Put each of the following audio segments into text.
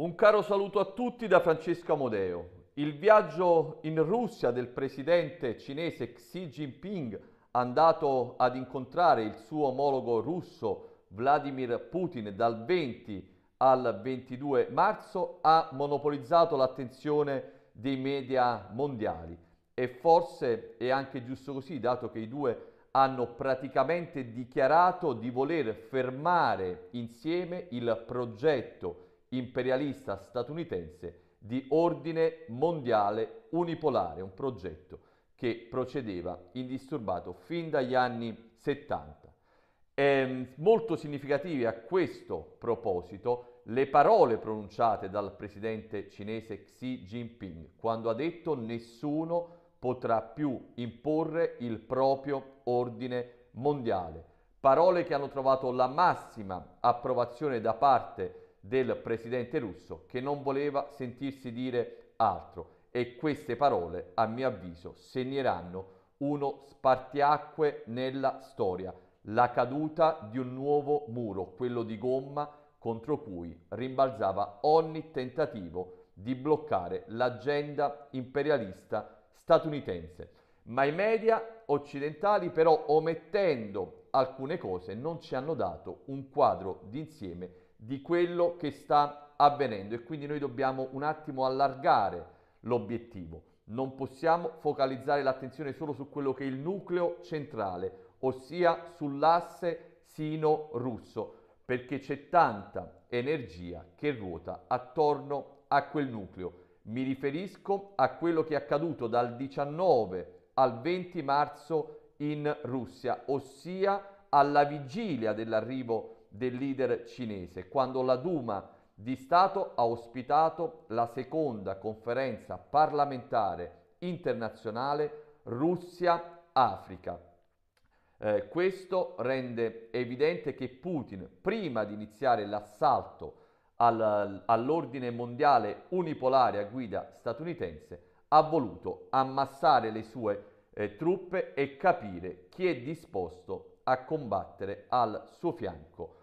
Un caro saluto a tutti da Francesco Amodeo. Il viaggio in Russia del presidente cinese Xi Jinping, andato ad incontrare il suo omologo russo Vladimir Putin dal 20 al 22 marzo, ha monopolizzato l'attenzione dei media mondiali e forse è anche giusto così, dato che i due hanno praticamente dichiarato di voler fermare insieme il progetto imperialista statunitense di ordine mondiale unipolare, un progetto che procedeva indisturbato fin dagli anni 70. E ehm, molto significativi a questo proposito le parole pronunciate dal presidente cinese Xi Jinping quando ha detto nessuno potrà più imporre il proprio ordine mondiale. Parole che hanno trovato la massima approvazione da parte di del presidente russo che non voleva sentirsi dire altro e queste parole, a mio avviso, segneranno uno spartiacque nella storia, la caduta di un nuovo muro, quello di gomma contro cui rimbalzava ogni tentativo di bloccare l'agenda imperialista statunitense. Ma i media occidentali però omettendo alcune cose non ci hanno dato un quadro d'insieme di quello che sta avvenendo e quindi noi dobbiamo un attimo allargare l'obiettivo. Non possiamo focalizzare l'attenzione solo su quello che è il nucleo centrale, ossia sull'asse sino-russo, perché c'è tanta energia che ruota attorno a quel nucleo. Mi riferisco a quello che è accaduto dal 19 al 20 marzo in Russia, ossia alla vigilia dell'arrivo del leader cinese, quando la Duma di Stato ha ospitato la seconda conferenza parlamentare internazionale Russia-Africa. Eh, questo rende evidente che Putin, prima di iniziare l'assalto al, all'ordine mondiale unipolare a guida statunitense, ha voluto ammassare le sue eh, truppe e capire chi è disposto a combattere al suo fianco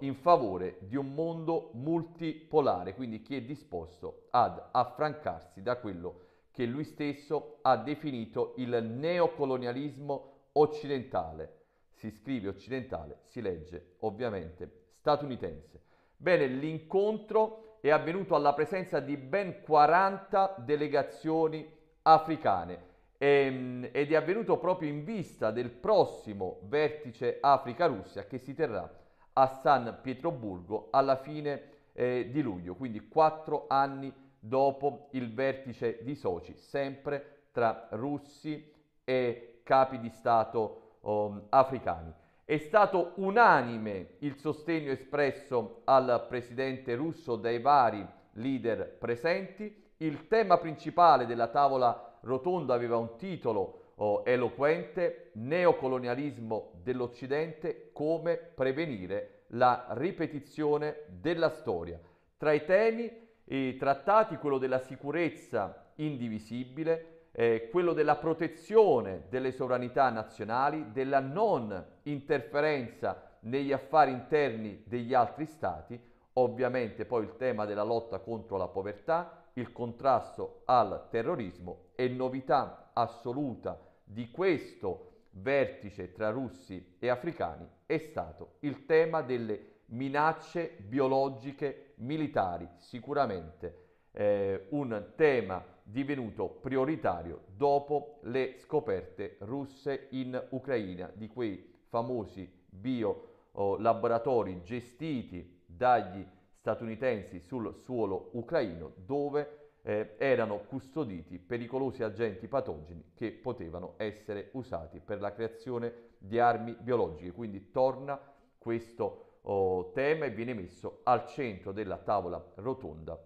in favore di un mondo multipolare, quindi chi è disposto ad affrancarsi da quello che lui stesso ha definito il neocolonialismo occidentale. Si scrive occidentale, si legge ovviamente statunitense. Bene, l'incontro è avvenuto alla presenza di ben 40 delegazioni africane ehm, ed è avvenuto proprio in vista del prossimo vertice Africa-Russia che si terrà a San Pietroburgo alla fine eh, di luglio, quindi quattro anni dopo il vertice di Sochi, sempre tra russi e capi di Stato um, africani. È stato unanime il sostegno espresso al presidente russo dai vari leader presenti. Il tema principale della tavola rotonda aveva un titolo oh, eloquente neocolonialismo dell'Occidente, come prevenire la ripetizione della storia. Tra i temi eh, trattati quello della sicurezza indivisibile, eh, quello della protezione delle sovranità nazionali, della non interferenza negli affari interni degli altri stati, ovviamente poi il tema della lotta contro la povertà, il contrasto al terrorismo e novità assoluta di questo vertice tra russi e africani è stato il tema delle minacce biologiche militari, sicuramente eh, un tema divenuto prioritario dopo le scoperte russe in Ucraina di quei famosi biolaboratori gestiti dagli statunitensi sul suolo ucraino dove eh, erano custoditi pericolosi agenti patogeni che potevano essere usati per la creazione di armi biologiche. Quindi torna questo oh, tema e viene messo al centro della tavola rotonda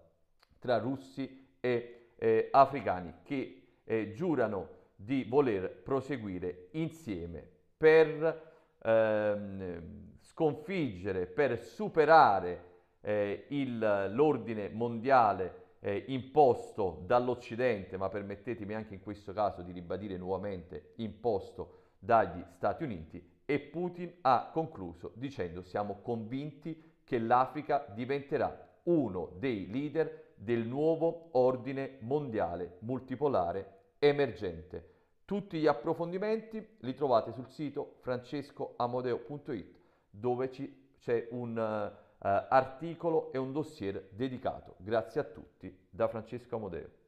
tra russi e eh, africani che eh, giurano di voler proseguire insieme per ehm, sconfiggere, per superare eh, l'ordine mondiale eh, imposto dall'Occidente, ma permettetemi anche in questo caso di ribadire nuovamente imposto dagli Stati Uniti, e Putin ha concluso dicendo siamo convinti che l'Africa diventerà uno dei leader del nuovo ordine mondiale multipolare emergente. Tutti gli approfondimenti li trovate sul sito francescoamodeo.it dove c'è un eh, eh, articolo e un dossier dedicato. Grazie a tutti da Francesco Amodeo.